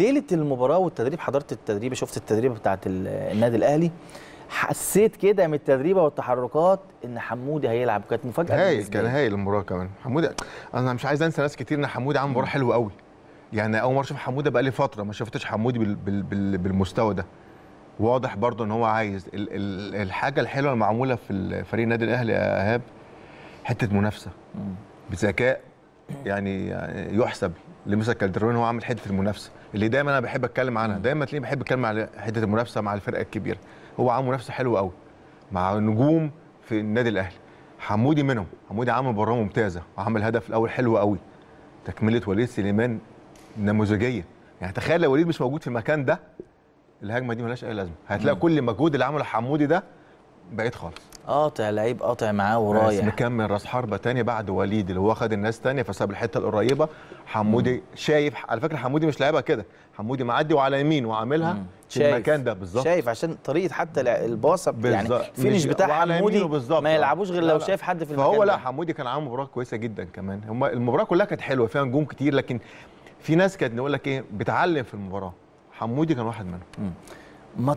ليله المباراه والتدريب حضرت التدريب شفت التدريب بتاعه النادي الاهلي حسيت كده من التدريبه والتحركات ان حمودي هيلعب كانت مفاجاه هايل كان هايل المباراه كمان حمودي انا مش عايز انسى ناس كتير ان حمودي عامل مباراه حلوه قوي يعني اول مره اشوف حمودي بقى لي فتره ما شفتش حمودي بال بال بال بالمستوى ده واضح برضه ان هو عايز ال ال الحاجه الحلوه المعموله في فريق النادي الاهلي يا ايهاب حته منافسه بذكاء يعني يحسب اللي مسك كالدرون هو عامل حته المنافسه اللي دايما انا بحب اتكلم عنها دايما تلاقيني بحب اتكلم على حته المنافسه مع الفرقه الكبيره هو عامل منافسه حلوه قوي مع نجوم في النادي الاهلي حمودي منهم حمودي عامل مباراه ممتازه وعامل هدف الاول حلو قوي تكمله وليد سليمان نموذجيه يعني تخيل لو وليد مش موجود في المكان ده الهجمه دي ملهاش اي لازمه هتلاقي كل المجهود اللي عمله حمودي ده بعيد خالص قاطع لعيب قاطع معاه ورايح بس مكمل راس حربه تاني بعد وليد اللي هو خد الناس تانية فساب الحته القريبه حمودي شايف على فكره حمودي مش لعيبه كده حمودي معدي وعلى يمين وعاملها في المكان ده بالظبط شايف عشان طريقه حتى الباصه يعني الفينش بتاع حمودي ما يلعبوش غير لو شايف حد في المكان فهو لا حمودي كان عامل مباراه كويسه جدا كمان هم المباراه كلها كانت حلوه فيها نجوم كتير لكن في ناس كانت نقول لك ايه بتعلم في المباراه حمودي كان واحد منهم